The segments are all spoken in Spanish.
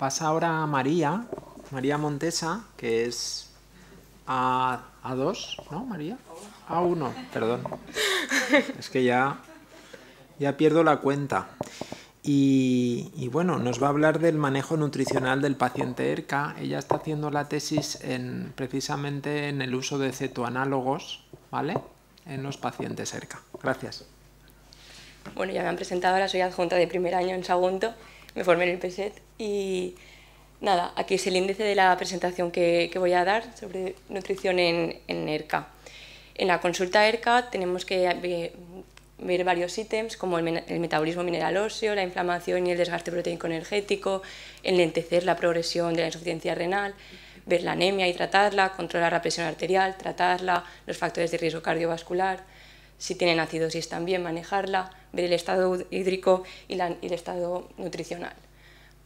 Pasa ahora a María, María Montesa, que es a, 2, ¿no, María? A 1, perdón. Es que ya, ya pierdo la cuenta. Y, bueno, nos va a hablar del manejo nutricional del paciente ERCA. Ella está haciendo la tesis en, precisamente en el uso de cetoanálogos, ¿vale? En los pacientes ERCA. Gracias. Bueno, ya me han presentado, ahora soy adjunta de primer año en Sagunto me formé en el PSET y nada, aquí es el índice de la presentación que, voy a dar sobre nutrición en, ERCA. E en la consulta ERCA tenemos que ver varios ítems como el, metabolismo mineral óseo, la inflamación y el desgaste proteico energético, enlentecer la progresión de la insuficiencia renal, ver la anemia y tratarla, controlar la presión arterial, tratarla, los factores de riesgo cardiovascular, si tienen acidosis también manejarla, ver el estado hídrico y, el estado nutricional.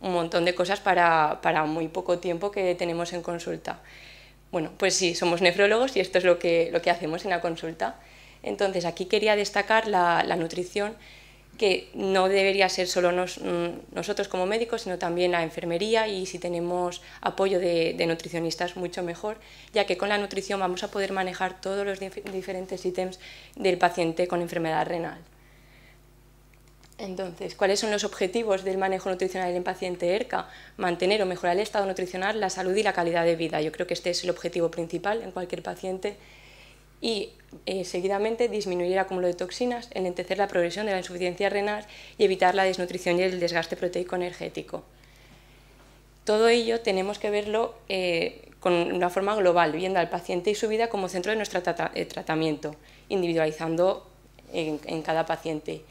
Un montón de cosas para, muy poco tiempo que tenemos en consulta. Bueno, pues sí, somos nefrólogos y esto es lo que, lo que hacemos en la consulta. Entonces, aquí quería destacar la nutrición que no debería ser solo mm, nosotros como médicos, sino también la enfermería y si tenemos apoyo de, nutricionistas mucho mejor, ya que con la nutrición vamos a poder manejar todos los diferentes ítems del paciente con enfermedad renal. Entonces, ¿cuáles son los objetivos del manejo nutricional en paciente ERCA? Mantener o mejorar el estado nutricional, la salud y la calidad de vida. Yo creo que este es el objetivo principal en cualquier paciente y eh, seguidamente disminuir el acúmulo de toxinas, enlentecer la progresión de la insuficiencia renal y evitar la desnutrición y el desgaste proteico energético. Todo ello tenemos que verlo eh, con una forma global, viendo al paciente y su vida como centro de nuestro eh, tratamiento, individualizando en, cada paciente.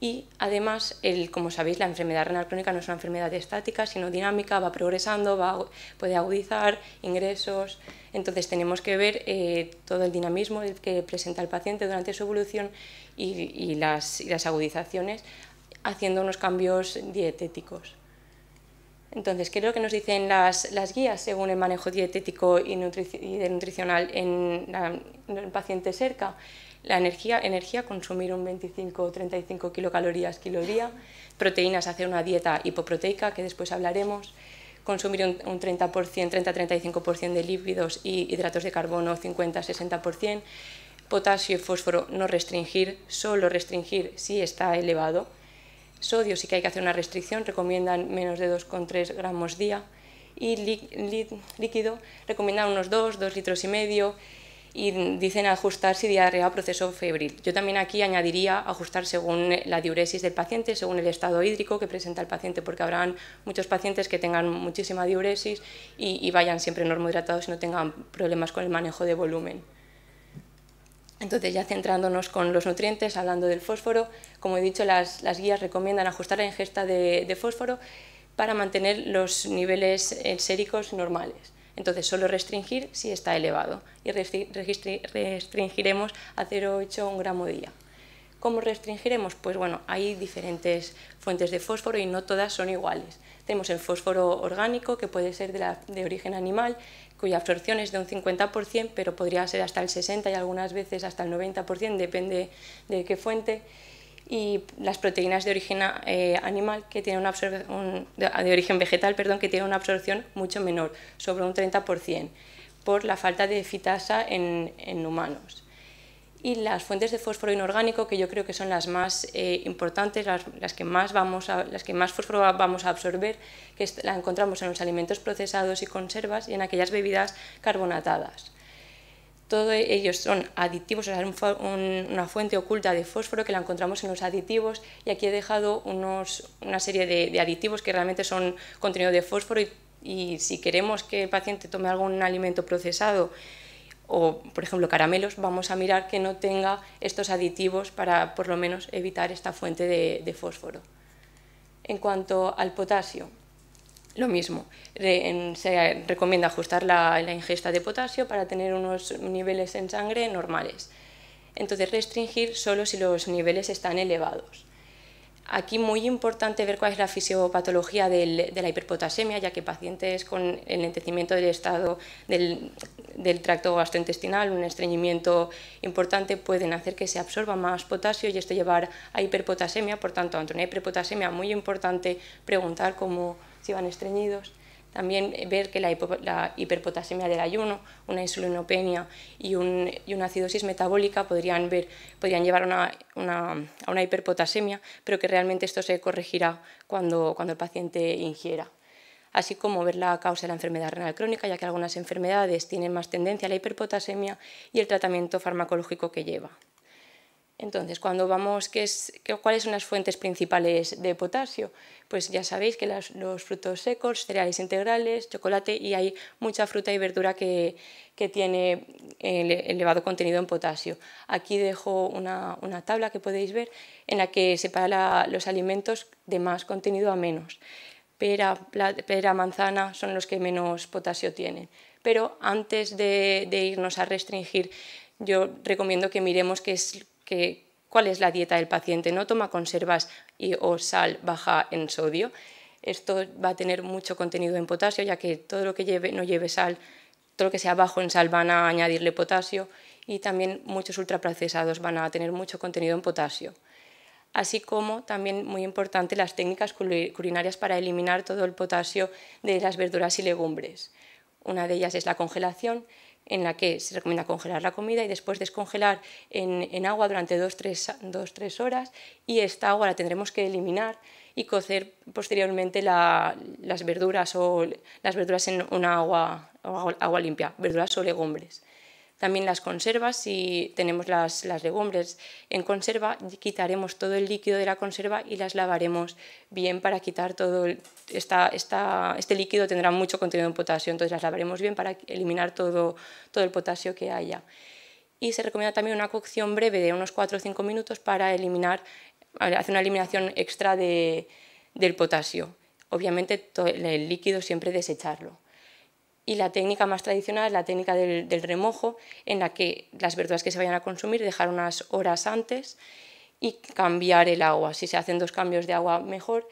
Y además, como sabéis, la enfermedad renal crónica no es una enfermedad estática, sino dinámica, va progresando, va, puede agudizar ingresos, entonces tenemos que ver eh, todo el dinamismo que presenta el paciente durante su evolución y, las, agudizaciones haciendo unos cambios dietéticos. Entonces, ¿qué es lo que nos dicen las, guías según el manejo dietético y, nutricional en, el paciente cerca? La energía, energía consumir un 25 o 35 kilocalorías kilo día, proteínas, hacer una dieta hipoproteica, que después hablaremos, consumir un, 30%, 30-35% de lípidos y hidratos de carbono 50-60%, potasio y fósforo no restringir, solo restringir si está elevado, sodio sí que hay que hacer una restricción, recomiendan menos de 2,3 gramos día, y líquido recomiendan unos 2, 2 litros y medio, y dicen ajustar si diarrea o proceso febril. Yo también aquí añadiría ajustar según la diuresis del paciente, según el estado hídrico que presenta el paciente, porque habrán muchos pacientes que tengan muchísima diuresis y, vayan siempre normohidratados y no tengan problemas con el manejo de volumen. Entonces, ya centrándonos con los nutrientes, hablando del fósforo, como he dicho, las, guías recomiendan ajustar la ingesta de, de fósforo para mantener los niveles eh, séricos normales. Entonces, solo restringir si está elevado y restringiremos a 0,8 un gramo día. ¿Cómo restringiremos? Pues bueno, hay diferentes fuentes de fósforo y no todas son iguales. Tenemos el fósforo orgánico, que puede ser de, de origen animal, cuya absorción es de un 50%, pero podría ser hasta el 60% y algunas veces hasta el 90%, depende de qué fuente y las proteínas de origen eh, animal que una de origen vegetal perdón, que tienen una absorción mucho menor, sobre un 30%, por la falta de fitasa en, en humanos. Y las fuentes de fósforo inorgánico, que yo creo que son las más eh, importantes, las, que más vamos las que más fósforo vamos a absorber, que la encontramos en los alimentos procesados y conservas y en aquellas bebidas carbonatadas. Todos ellos son aditivos, o sea, es una fuente oculta de fósforo que la encontramos en los aditivos y aquí he dejado una serie de, aditivos que realmente son contenido de fósforo y, si queremos que el paciente tome algún alimento procesado o, por ejemplo, caramelos, vamos a mirar que no tenga estos aditivos para, por lo menos, evitar esta fuente de fósforo. En cuanto al potasio, lo mismo, se recomienda ajustar la, ingesta de potasio para tener unos niveles en sangre normales. Entonces, restringir solo si los niveles están elevados. Aquí muy importante ver cuál es la fisiopatología de la hiperpotasemia, ya que pacientes con el entecimiento del estado del, tracto gastrointestinal, un estreñimiento importante, pueden hacer que se absorba más potasio y esto llevar a hiperpotasemia. Por tanto, ante una hiperpotasemia muy importante preguntar cómo si van estreñidos. También ver que la, hiperpotasemia del ayuno, una insulinopenia y, una acidosis metabólica podrían, llevar a una hiperpotasemia, pero que realmente esto se corregirá cuando, cuando el paciente ingiera así como ver la causa de la enfermedad renal crónica, ya que algunas enfermedades tienen más tendencia a la hiperpotasemia y el tratamiento farmacológico que lleva. Entonces, cuando vamos, ¿qué es, ¿cuáles son las fuentes principales de potasio? Pues ya sabéis que los frutos secos, cereales integrales, chocolate y hay mucha fruta y verdura que, que tiene eh, elevado contenido en potasio. Aquí dejo una, una, tabla que podéis ver en la que separa los alimentos de más contenido a menos. Pera, pera, manzana son los que menos potasio tienen. Pero antes de, de irnos a restringir, yo recomiendo que miremos qué es cuál es la dieta del paciente, no toma conservas o sal baja en sodio. Esto va a tener mucho contenido en potasio, ya que todo lo que no lleve sal, todo lo que sea bajo en sal van a añadirle potasio y también muchos ultraprocesados van a tener mucho contenido en potasio. Así como también muy importante las técnicas culinarias para eliminar todo el potasio de las verduras y legumbres. Una de ellas es la congelación, en la que se recomienda congelar la comida y después descongelar en, agua durante 2-3 horas y esta agua la tendremos que eliminar y cocer posteriormente las verduras o las verduras en una agua, agua limpia, verduras o legumbres. También las conservas, si tenemos las, las legumbres en conserva, quitaremos todo el líquido de la conserva y las lavaremos bien para quitar todo este líquido tendrá mucho contenido en potasio, entonces las lavaremos bien para eliminar todo, el potasio que haya. Y se recomienda también una cocción breve de unos 4 o 5 minutos para eliminar, hacer una eliminación extra del potasio. Obviamente el líquido siempre desecharlo. Y la técnica más tradicional es la técnica del, del, remojo, en la que las verduras que se vayan a consumir dejar unas horas antes y cambiar el agua. Si se hacen dos cambios de agua, mejor.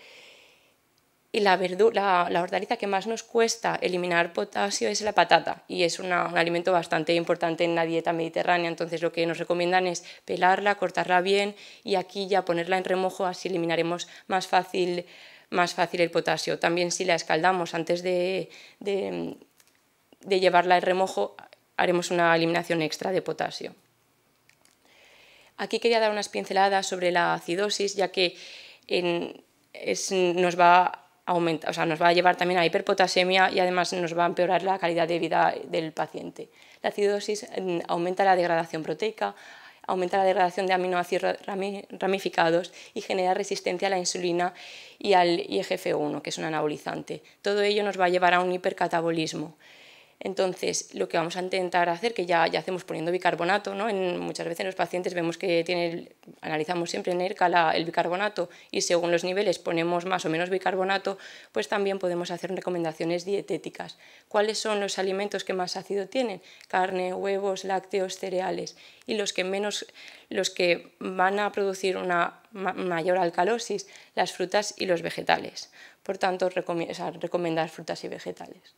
Y la, verdura, la, hortaliza que más nos cuesta eliminar potasio es la patata, y es un alimento bastante importante en la dieta mediterránea. Entonces, lo que nos recomiendan es pelarla, cortarla bien y aquí ya ponerla en remojo, así eliminaremos más fácil, más fácil el potasio. También, si la escaldamos antes de de llevarla al remojo haremos una eliminación extra de potasio. Aquí quería dar unas pinceladas sobre la acidosis, ya que nos, va a o nos va a llevar también a hiperpotasemia y además nos va a empeorar la calidad de vida del paciente. La acidosis mm, aumenta la degradación proteica, aumenta la degradación de aminoácidos ramificados y genera resistencia a la insulina y al IGF-1, que es un anabolizante. Todo ello nos va a llevar a un hipercatabolismo. Entonces, lo que vamos a intentar hacer, que ya, ya hacemos poniendo bicarbonato, ¿no? muchas veces los pacientes vemos que analizamos siempre en el bicarbonato y según los niveles ponemos más o menos bicarbonato, pues también podemos hacer recomendaciones dietéticas. ¿Cuáles son los alimentos que más ácido tienen? Carne, huevos, lácteos, cereales. Y los que menos, los que van a producir una mayor alcalosis, las frutas y los vegetales. Por tanto, recomendar frutas y vegetales.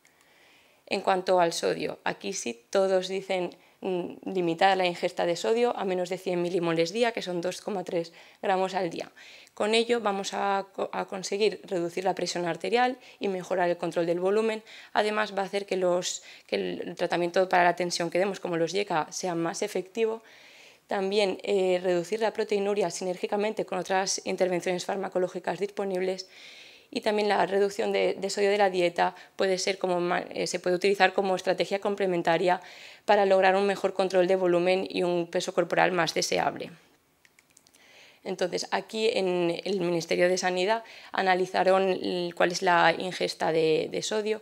En cuanto al sodio, aquí sí todos dicen mm, limitar la ingesta de sodio a menos de 100 milimoles día, que son 2,3 gramos al día. Con ello vamos a, conseguir reducir la presión arterial y mejorar el control del volumen. Además va a hacer que, el tratamiento para la tensión que demos, como los llega sea más efectivo. También eh, reducir la proteinuria sinérgicamente con otras intervenciones farmacológicas disponibles y también la reducción de, sodio de la dieta puede ser como, eh, se puede utilizar como estrategia complementaria para lograr un mejor control de volumen y un peso corporal más deseable. Entonces, aquí en el Ministerio de Sanidad analizaron cuál es la ingesta de, sodio,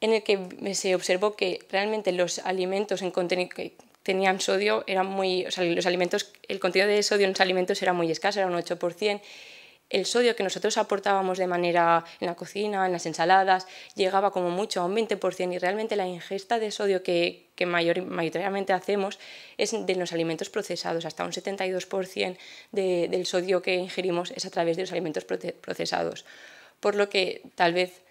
en el que se observó que realmente los alimentos en que tenían sodio eran muy, los alimentos, el contenido de sodio en los alimentos era muy escaso, era un 8%, el sodio que nosotros aportábamos de manera en la cocina, en las ensaladas, llegaba como mucho a un 20% y realmente la ingesta de sodio que, mayoritariamente hacemos es de los alimentos procesados, hasta un 72% del sodio que ingerimos es a través de los alimentos procesados. Por lo que tal vez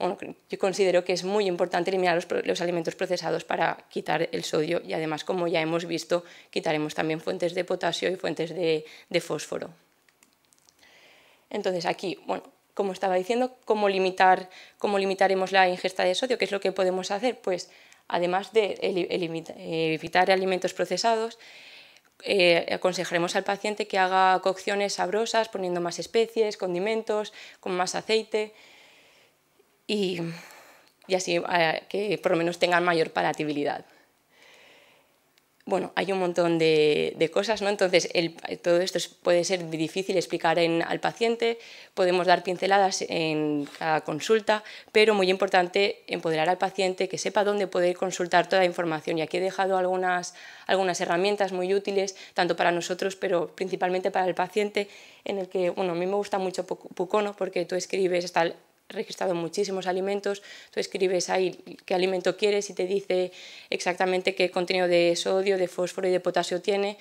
yo considero que es muy importante eliminar los, alimentos procesados para quitar el sodio y además, como ya hemos visto, quitaremos también fuentes de potasio y fuentes de fósforo. Entonces aquí, bueno, como estaba diciendo, ¿cómo, limitaremos la ingesta de sodio? ¿Qué es lo que podemos hacer? Pues además de evitar alimentos procesados, eh, aconsejaremos al paciente que haga cocciones sabrosas, poniendo más especies, condimentos, con más aceite y, así eh, que por lo menos tengan mayor palatabilidad. Bueno, hay un montón de, cosas, ¿no? Entonces, todo esto puede ser difícil explicar al paciente, podemos dar pinceladas en cada consulta, pero muy importante empoderar al paciente que sepa dónde poder consultar toda la información. Y aquí he dejado algunas, herramientas muy útiles, tanto para nosotros, pero principalmente para el paciente, en el que, bueno, a mí me gusta mucho Pucono porque tú escribes, está registrado muchísimos alimentos, tú escribes ahí qué alimento quieres y te dice exactamente qué contenido de sodio, de fósforo y de potasio tiene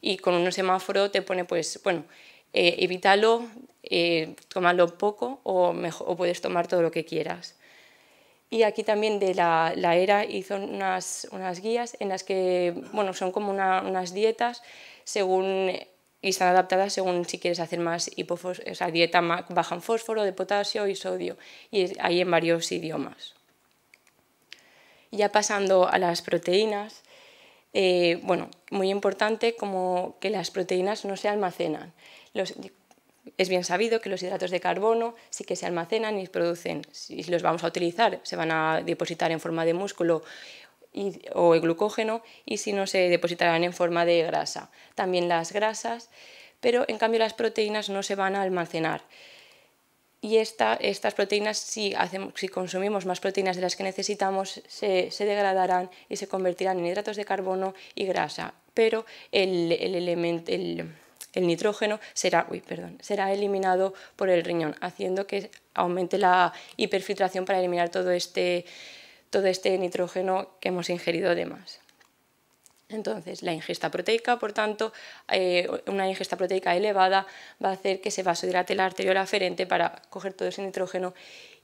y con un semáforo te pone pues, bueno, eh, evítalo, eh, poco o, mejor, puedes tomar todo lo que quieras. Y aquí también de la, ERA hizo unas, unas, guías en las que, bueno, son como unas dietas según y están adaptadas según si quieres hacer más hipofos o sea, dieta baja en fósforo, de potasio y sodio, y hay en varios idiomas. Ya pasando a las proteínas, eh, bueno, muy importante como que las proteínas no se almacenan. es bien sabido que los hidratos de carbono sí que se almacenan y producen, si los vamos a utilizar, se van a depositar en forma de músculo o el glucógeno y si no se depositarán en forma de grasa. También las grasas, pero en cambio las proteínas no se van a almacenar. Y estas proteínas, si, si consumimos más proteínas de las que necesitamos, se, degradarán y se convertirán en hidratos de carbono y grasa. Pero el, el nitrógeno será, perdón, será eliminado por el riñón, haciendo que aumente la hiperfiltración para eliminar todo este de este nitrógeno que hemos ingerido además. Entonces, la ingesta proteica, por tanto, eh, una ingesta proteica elevada va a hacer que se vasodilate la arteriola aferente para coger todo ese nitrógeno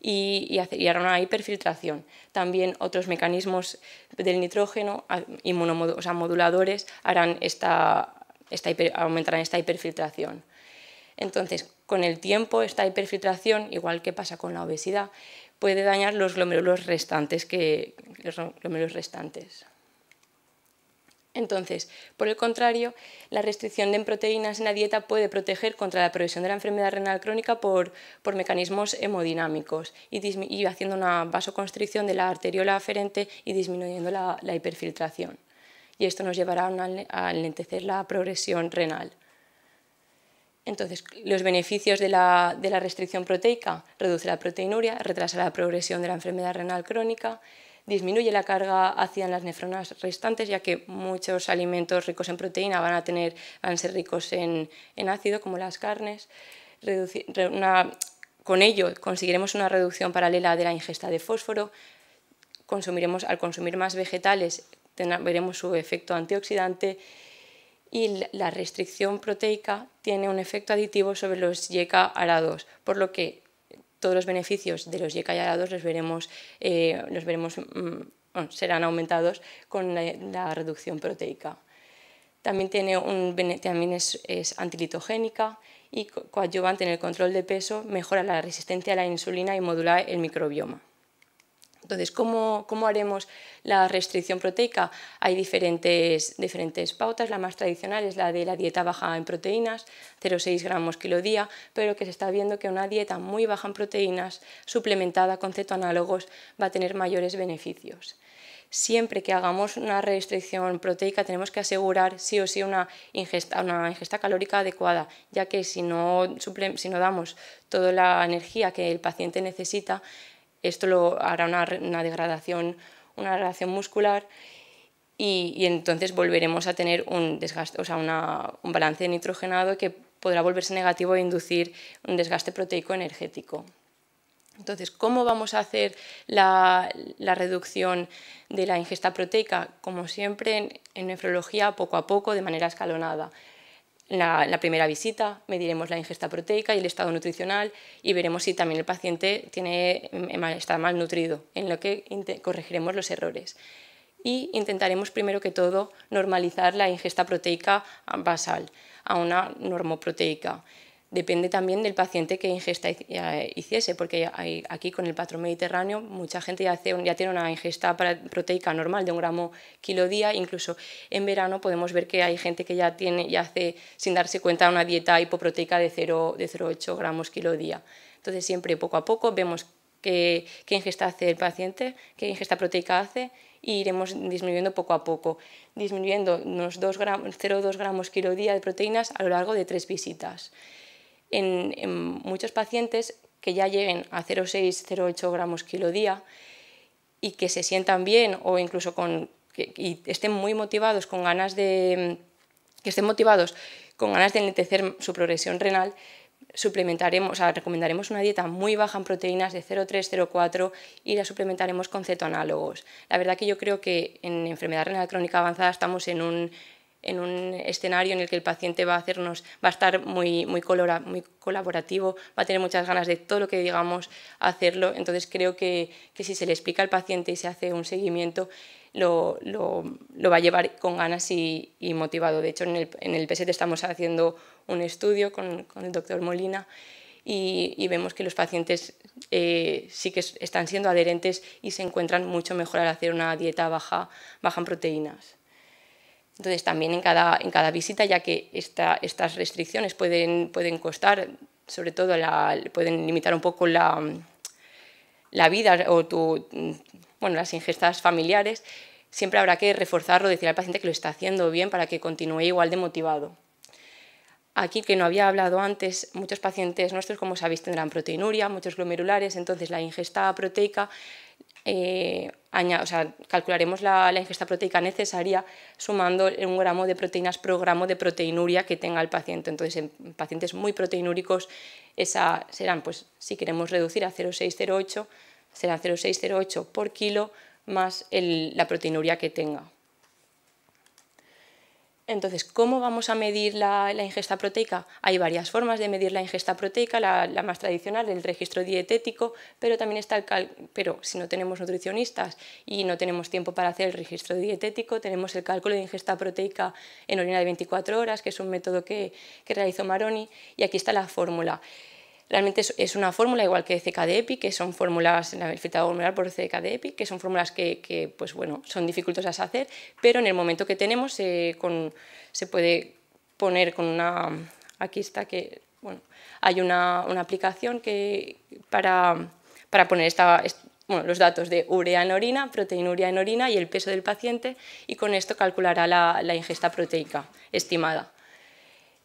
y, hará una hiperfiltración. También otros mecanismos del nitrógeno, o moduladores, harán esta, aumentarán esta hiperfiltración. Entonces, con el tiempo, esta hiperfiltración, igual que pasa con la obesidad, puede dañar los glomérulos restantes. Que, los glomérulos restantes. Entonces, por el contrario, la restricción de proteínas en la dieta puede proteger contra la progresión de la enfermedad renal crónica por, por mecanismos hemodinámicos y, haciendo una vasoconstricción de la arteriola aferente y disminuyendo la, la hiperfiltración. Y esto nos llevará a, una, a, enlentecer la progresión renal. Entonces, los beneficios de la, restricción proteica, reduce la proteinuria, retrasa la progresión de la enfermedad renal crónica, disminuye la carga hacia las nefronas restantes, ya que muchos alimentos ricos en proteína van a, tener, a ser ricos en, ácido, como las carnes. con ello conseguiremos una reducción paralela de la ingesta de fósforo, consumiremos, al consumir más vegetales veremos su efecto antioxidante y la restricción proteica tiene un efecto aditivo sobre los yeca arados, por lo que todos los beneficios de los YK arados veremos, eh, mm, serán aumentados con la, reducción proteica. También, tiene un, también es antilitogénica y coadyuvante en el control de peso, mejora la resistencia a la insulina y modula el microbioma. Entonces, ¿cómo, haremos la restricción proteica? Hay diferentes, diferentes pautas. La más tradicional es la de la dieta baja en proteínas, 0,6 gramos kilo día, pero que se está viendo que una dieta muy baja en proteínas, suplementada con cetoanálogos, va a tener mayores beneficios. Siempre que hagamos una restricción proteica tenemos que asegurar sí o sí una ingesta, calórica adecuada, ya que si si no damos toda la energía que el paciente necesita, esto lo hará una, degradación, una degradación muscular y, entonces volveremos a tener un desgaste, o un balance nitrogenado que podrá volverse negativo e inducir un desgaste proteico energético. Entonces, ¿cómo vamos a hacer la, reducción de la ingesta proteica? Como siempre en nefrología, poco a poco, de manera escalonada. En la, primera visita mediremos la ingesta proteica y el estado nutricional y veremos si también el paciente tiene, eh, está nutrido, en lo que corregiremos los errores. Y intentaremos primero que todo normalizar la ingesta proteica basal a una normoproteica depende también del paciente que ingesta eh, hiciese, porque aquí con el patrón mediterráneo mucha gente ya, hace, ya, tiene una ingesta proteica normal de un gramo kilo día, incluso en verano podemos ver que hay gente que ya, tiene, ya hace sin darse cuenta una dieta hipoproteica de 0,8 de gramos kilo día. Entonces siempre poco a poco vemos qué, ingesta hace el paciente, qué ingesta proteica hace y iremos disminuyendo poco a poco, disminuyendo unos 0,2 gramos kilo día de proteínas a lo largo de tres visitas en, muchos pacientes que ya lleguen a 0,6-0,8 gramos kilo día y que se sientan bien o incluso con, estén muy motivados con ganas de que estén motivados con ganas de enlentecer su progresión renal, suplementaremos, recomendaremos una dieta muy baja en proteínas de 0,3, 0,4 y la suplementaremos con cetoanálogos. La verdad que yo creo que en enfermedad renal crónica avanzada estamos en un en un escenario en el que el paciente va a hacernos, va a estar muy, muy, colaborativo, va a tener muchas ganas de todo lo que digamos hacerlo. Entonces creo que, si se le explica al paciente y se hace un seguimiento, lo, va a llevar con ganas y, motivado. De hecho, en el, en PSET estamos haciendo un estudio con, el doctor Molina y, vemos que los pacientes eh, sí que están siendo adherentes y se encuentran mucho mejor al hacer una dieta baja, baja en proteínas. Entonces, también en cada, en cada visita, ya que estas restricciones pueden, pueden costar, sobre todo la, pueden limitar un poco la, la vida o tu, bueno, las ingestas familiares, siempre habrá que reforzarlo, decir al paciente que lo está haciendo bien para que continúe igual de motivado. Aquí, que no había hablado antes, muchos pacientes nuestros, como sabéis, tendrán proteinuria, muchos glomerulares, entonces la ingesta proteica eh, o sea, calcularemos la, ingesta proteica necesaria sumando un gramo de proteínas por gramo de proteinuria que tenga el paciente. Entonces, en pacientes muy proteinúricos, esa serán, pues, si queremos reducir a 0,608, serán 0,608 por kilo más la proteinuria que tenga. Entonces, ¿cómo vamos a medir la, ingesta proteica? Hay varias formas de medir la ingesta proteica, la, más tradicional, el registro dietético, pero también está el pero si no tenemos nutricionistas y no tenemos tiempo para hacer el registro dietético, tenemos el cálculo de ingesta proteica en orina de 24 horas, que es un método que, que realizó Maroni, y aquí está la fórmula. Realmente es, una fórmula igual que CKDEPI, que son fórmulas, el filtrado glomerular por epi, que son fórmulas que, pues bueno, son dificultosas a hacer, pero en el momento que tenemos eh, se puede poner con una... Aquí está que... Bueno, hay una, aplicación que para, poner esta, los datos de urea en orina, proteinuria en orina y el peso del paciente y con esto calculará la, ingesta proteica estimada.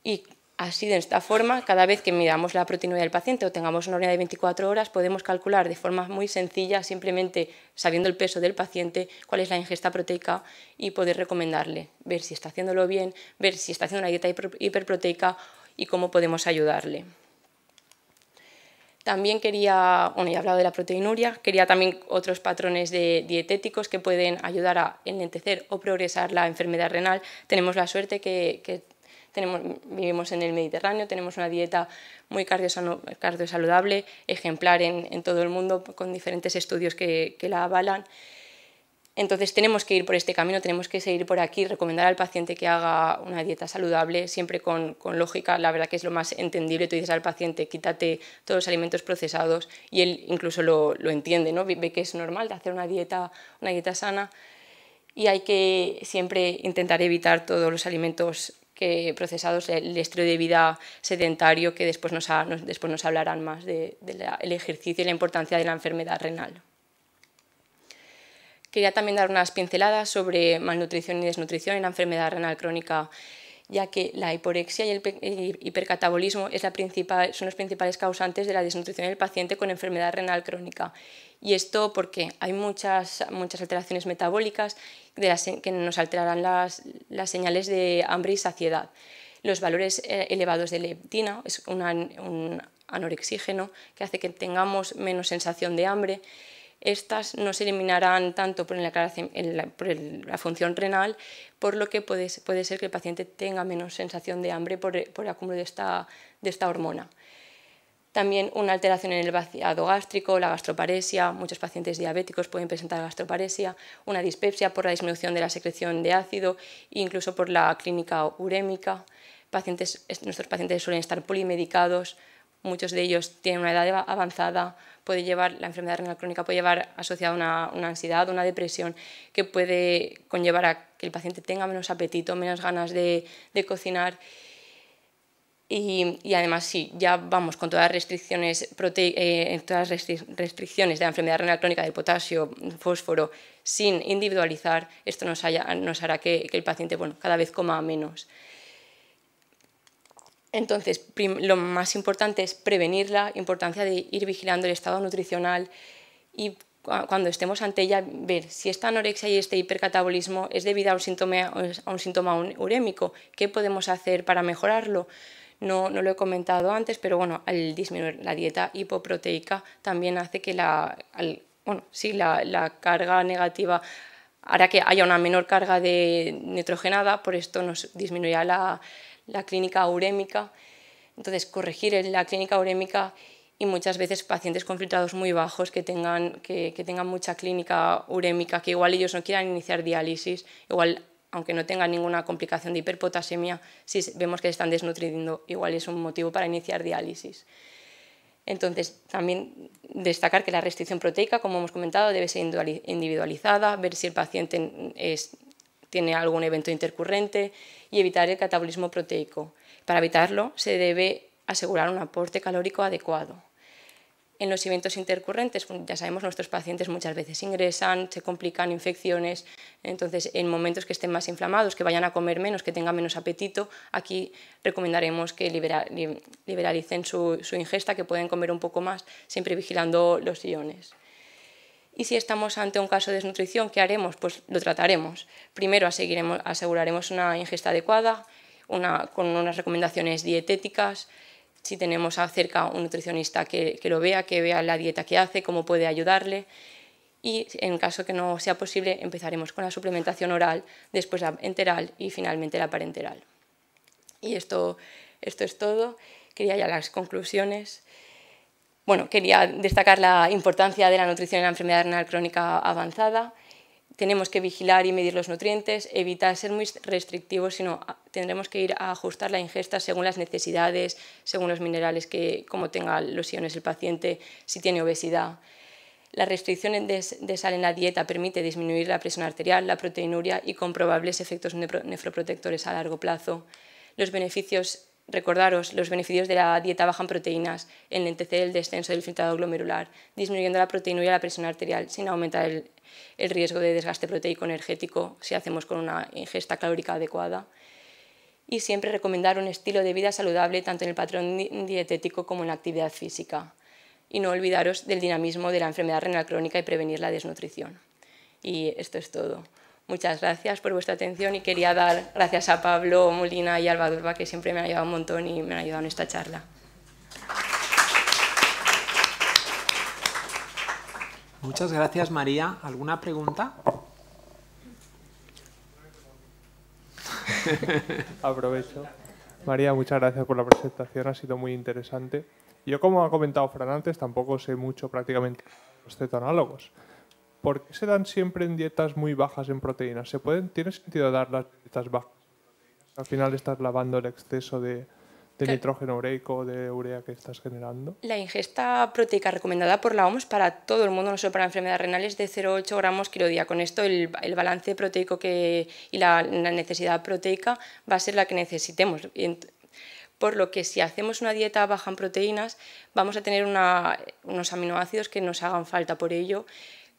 Y Así, de esta forma, cada vez que miramos la proteinuria del paciente o tengamos una orina de 24 horas, podemos calcular de forma muy sencilla, simplemente sabiendo el peso del paciente, cuál es la ingesta proteica y poder recomendarle, ver si está haciéndolo bien, ver si está haciendo una dieta hiperproteica y cómo podemos ayudarle. También quería, bueno, ya he hablado de la proteinuria, quería también otros patrones de dietéticos que pueden ayudar a enlentecer o progresar la enfermedad renal. Tenemos la suerte que, que vivimos en el Mediterráneo, tenemos una dieta muy cardiosaludable, ejemplar en, todo el mundo, con diferentes estudios que, la avalan. Entonces tenemos que ir por este camino, tenemos que seguir por aquí, recomendar al paciente que haga una dieta saludable, siempre con, con, lógica, la verdad que es lo más entendible, tú dices al paciente, quítate todos los alimentos procesados y él incluso lo, lo entiende, ¿no? ve que es normal de hacer una dieta, una dieta sana y hay que siempre intentar evitar todos los alimentos que procesados el estilo de vida sedentario, que después nos, después nos hablarán más del de, ejercicio y la importancia de la enfermedad renal. Quería también dar unas pinceladas sobre malnutrición y desnutrición en la enfermedad renal crónica ya que la hiporexia y el hipercatabolismo es la son los principales causantes de la desnutrición del paciente con enfermedad renal crónica. Y esto porque hay muchas, muchas alteraciones metabólicas de que nos alterarán las, señales de hambre y saciedad los valores eh, elevados de leptina, es un anorexígeno que hace que tengamos menos sensación de hambre, estas no se eliminarán tanto por, la, función renal, por lo que puede, ser que el paciente tenga menos sensación de hambre por, el acúmulo de esta, hormona. También una alteración en el vaciado gástrico, la gastroparesia, muchos pacientes diabéticos pueden presentar gastroparesia, una dispepsia por la disminución de la secreción de ácido, incluso por la clínica urémica. nuestros pacientes suelen estar polimedicados, muchos de ellos tienen una edad avanzada, puede llevar, la enfermedad renal crónica puede llevar asociada una, una ansiedad, una depresión, que puede conllevar a que el paciente tenga menos apetito, menos ganas de, cocinar. Y, además, sí, ya vamos con todas las restricciones, eh, todas las restricciones de la enfermedad renal crónica de potasio, fósforo, sin individualizar, esto nos, hará que, que el paciente bueno, cada vez coma menos. Entonces, lo más importante es prevenirla, la importancia de ir vigilando el estado nutricional y cuando estemos ante ella, ver si esta anorexia y este hipercatabolismo es debido a un síntoma, a un síntoma urémico, qué podemos hacer para mejorarlo. No, no lo he comentado antes, pero bueno, al disminuir la dieta hipoproteica también hace que la, bueno, sí, la, la, carga negativa hará que haya una menor carga de nitrogenada, por esto nos disminuirá la, la clínica urémica. Entonces, corregir la clínica urémica y muchas veces pacientes con filtrados muy bajos que tengan, que, tengan mucha clínica urémica, que igual ellos no quieran iniciar diálisis, igual aunque no tengan ninguna complicación de hiperpotasemia, si vemos que están desnutriendo, igual es un motivo para iniciar diálisis. Entonces, también destacar que la restricción proteica, como hemos comentado, debe ser individualizada, ver si el paciente es, tiene algún evento intercurrente y evitar el catabolismo proteico. Para evitarlo se debe asegurar un aporte calórico adecuado. En los eventos intercurrentes, pues, ya sabemos, nuestros pacientes muchas veces ingresan, se complican infecciones, entonces en momentos que estén más inflamados, que vayan a comer menos, que tengan menos apetito, aquí recomendaremos que liberalicen su, ingesta, que pueden comer un poco más, siempre vigilando los iones y si estamos ante un caso de desnutrición, ¿qué haremos? Pues lo trataremos. Primero aseguraremos una ingesta adecuada, con unas recomendaciones dietéticas, si tenemos cerca un nutricionista que, lo vea, que vea la dieta que hace, cómo puede ayudarle y en caso que no sea posible empezaremos con la suplementación oral, después la enteral y finalmente la parenteral. Y esto, esto es todo. Quería ya las conclusiones. Bueno, quería destacar la importancia de la nutrición en la enfermedad renal crónica avanzada. Tenemos que vigilar y medir los nutrientes, evitar ser muy restrictivos, sino tendremos que ir a ajustar la ingesta según las necesidades, según los minerales que como tenga los iones el paciente, si tiene obesidad. La restricción de sal en la dieta permite disminuir la presión arterial, la proteinuria y comprobables efectos nefroprotectores a largo plazo. Los beneficios Recordaros, los beneficios de la dieta baja en proteínas, enlentecer el descenso del filtrado glomerular, disminuyendo la proteína y la presión arterial, sin aumentar el riesgo de desgaste proteico energético si hacemos con una ingesta calórica adecuada. Y siempre recomendar un estilo de vida saludable tanto en el patrón dietético como en la actividad física. Y no olvidaros del dinamismo de la enfermedad renal crónica y prevenir la desnutrición. Y esto es todo. Muchas gracias por vuestra atención y quería dar gracias a Pablo Molina y Alba Durba, que siempre me han ayudado un montón y me han ayudado en esta charla. Muchas gracias, María. ¿Alguna pregunta? Aprovecho. María, muchas gracias por la presentación, ha sido muy interesante. Yo, como ha comentado Fran antes, tampoco sé mucho prácticamente de los cetoanálogos, ¿por qué se dan siempre en dietas muy bajas en proteínas? ¿Tiene sentido dar las dietas bajas? Al final estás lavando el exceso de, nitrógeno ureico, de urea que estás generando? La ingesta proteica recomendada por la OMS para todo el mundo, no solo para enfermedades renales, de 0,8 gramos kilo día. Con esto el, balance proteico y la, necesidad proteica va a ser la que necesitemos. Por lo que si hacemos una dieta baja en proteínas, vamos a tener unos aminoácidos que nos hagan falta. Por ello,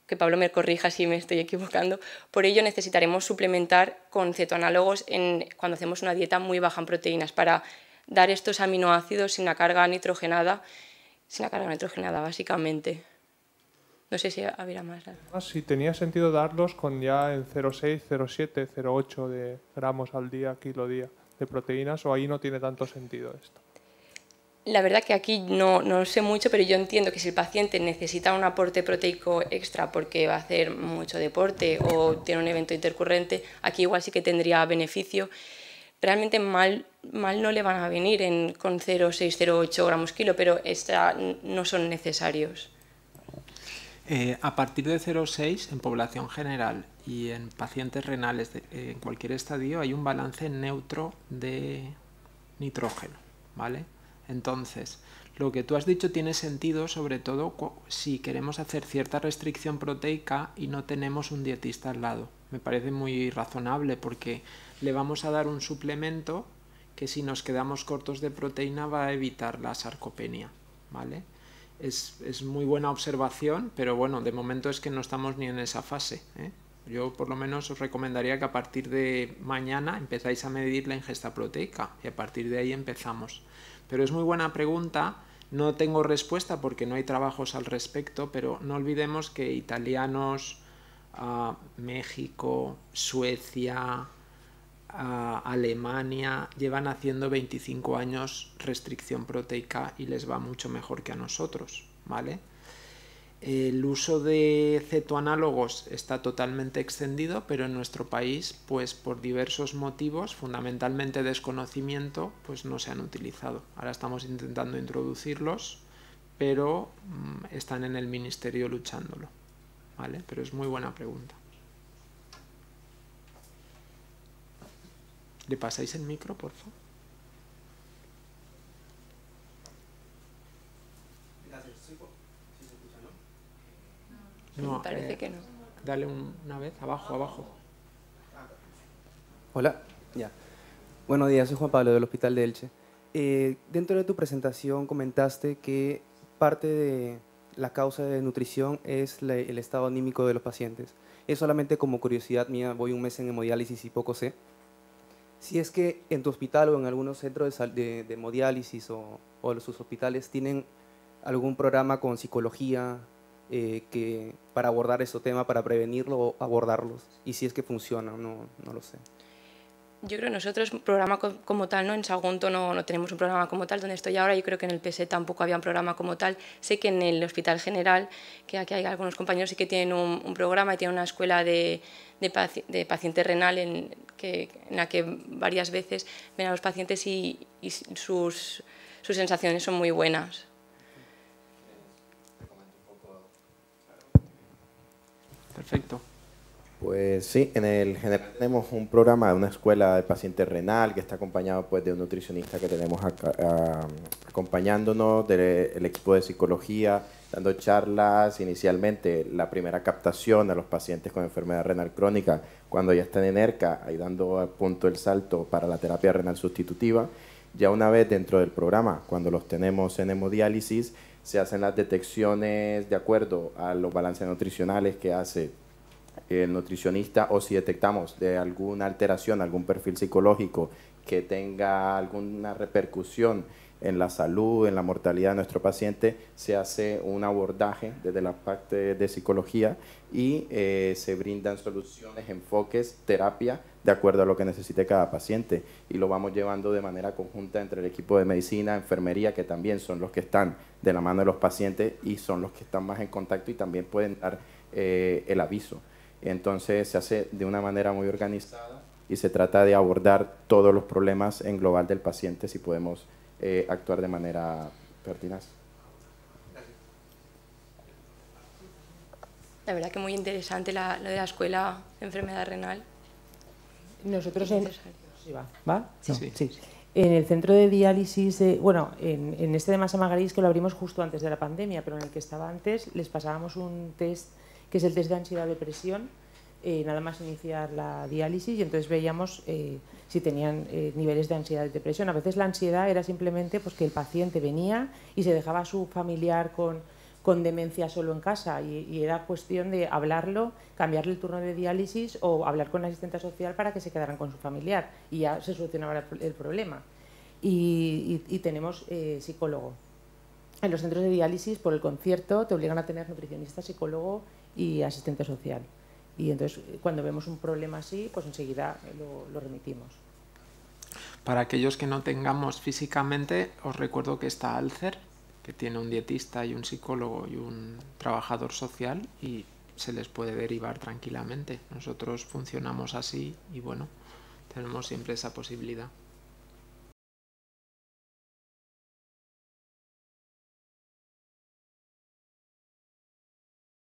que Pablo me corrija si me estoy equivocando, por ello necesitaremos suplementar con cetoanálogos en, cuando hacemos una dieta muy baja en proteínas para dar estos aminoácidos sin la carga nitrogenada, sin la carga nitrogenada básicamente. No sé si habría más. Ah, si tenía sentido darlos con ya en 0,6, 0,7, 0,8 de gramos al día, kilo día de proteínas, o ahí no tiene tanto sentido esto. La verdad que aquí no, no, sé mucho, pero yo entiendo que si el paciente necesita un aporte proteico extra porque va a hacer mucho deporte o tiene un evento intercurrente, aquí igual sí que tendría beneficio. Realmente mal, no le van a venir con 0,6, 0,8 gramos kilo, pero no son necesarios. Eh, a partir de 0,6 en población general y en pacientes renales en cualquier estadio hay un balance neutro de nitrógeno, ¿vale? Entonces, lo que tú has dicho tiene sentido sobre todo si queremos hacer cierta restricción proteica y no tenemos un dietista al lado. Me parece muy razonable porque le vamos a dar un suplemento que si nos quedamos cortos de proteína va a evitar la sarcopenia, ¿vale? Es, muy buena observación, pero bueno, de momento es que no estamos ni en esa fase. ¿eh? Yo por lo menos os recomendaría que a partir de mañana empezáis a medir la ingesta proteica y a partir de ahí empezamos. Pero es muy buena pregunta. No tengo respuesta porque no hay trabajos al respecto, pero no olvidemos que italianos, ah, México, Suecia, ah, Alemania llevan haciendo 25 años restricción proteica y les va mucho mejor que a nosotros, ¿vale? El uso de cetoanálogos está totalmente extendido, pero en nuestro país, pues por diversos motivos, fundamentalmente desconocimiento, pues no se han utilizado. Ahora estamos intentando introducirlos, pero mm, están en el ministerio luchándolo. ¿Vale? Pero es muy buena pregunta. ¿Le pasáis el micro, por favor? No, eh, parece que no. Dale una vez, abajo, abajo. Hola, ya. Buenos días, soy Juan Pablo del Hospital de Elche. Eh, dentro de tu presentación comentaste que parte de la causa de nutrición es el estado anímico de los pacientes. Es solamente como curiosidad mía, voy un mes en hemodiálisis y poco sé. Si es que en tu hospital o en algunos centros de, hemodiálisis o, o sus hospitales tienen algún programa con psicología, eh, que para abordar ese tema, para prevenirlo o abordarlos. Y si es que funciona, no, no lo sé. Yo creo que nosotros, un programa como tal, ¿no? en Sagunto no, tenemos un programa como tal, donde estoy ahora, yo creo que en el PS e tampoco había un programa como tal. Sé que en el Hospital General, que aquí hay algunos compañeros que tienen un, programa y tienen una escuela de, de, paciente renal en, la que varias veces ven a los pacientes y, sus sensaciones son muy buenas. Perfecto. Pues sí, en el general tenemos un programa de una escuela de paciente renal que está acompañado pues, de un nutricionista que tenemos acá, acompañándonos, del equipo de psicología, dando charlas inicialmente, la primera captación a los pacientes con enfermedad renal crónica, cuando ya están en ERCA, ahí dando a punto el salto para la terapia renal sustitutiva. Ya una vez dentro del programa, cuando los tenemos en hemodiálisis, se hacen las detecciones de acuerdo a los balances nutricionales que hace el nutricionista o si detectamos de alguna alteración, algún perfil psicológico que tenga alguna repercusión en la salud, en la mortalidad de nuestro paciente, se hace un abordaje desde la parte de psicología y eh, se brindan soluciones, enfoques, terapia de acuerdo a lo que necesite cada paciente. Y lo vamos llevando de manera conjunta entre el equipo de medicina, enfermería, que también son los que están de la mano de los pacientes y son los que están más en contacto y también pueden dar eh, el aviso. Entonces se hace de una manera muy organizada y se trata de abordar todos los problemas en global del paciente si podemos eh, actuar de manera pertinaz. La verdad que muy interesante la, lo de la escuela de enfermedad renal. Nosotros en, el centro de diálisis, bueno, en, en, este de Masamagarís que lo abrimos justo antes de la pandemia, pero en el que estaba antes les pasábamos un test que es el test de ansiedad depresión eh, nada más iniciar la diálisis y entonces veíamos eh, si tenían eh, niveles de ansiedad y depresión. A veces la ansiedad era simplemente pues, que el paciente venía y se dejaba a su familiar con, demencia solo en casa y, era cuestión de hablarlo, cambiarle el turno de diálisis o hablar con la asistente social para que se quedaran con su familiar y ya se solucionaba el problema. y tenemos psicólogo. En los centros de diálisis, por el concierto, te obligan a tener nutricionista, psicólogo y asistente social. Y entonces, cuando vemos un problema así, pues enseguida lo, remitimos. Para aquellos que no tengamos físicamente, os recuerdo que está Alcer, que tiene un dietista y un psicólogo y un trabajador social y se les puede derivar tranquilamente. Nosotros funcionamos así y bueno, tenemos siempre esa posibilidad.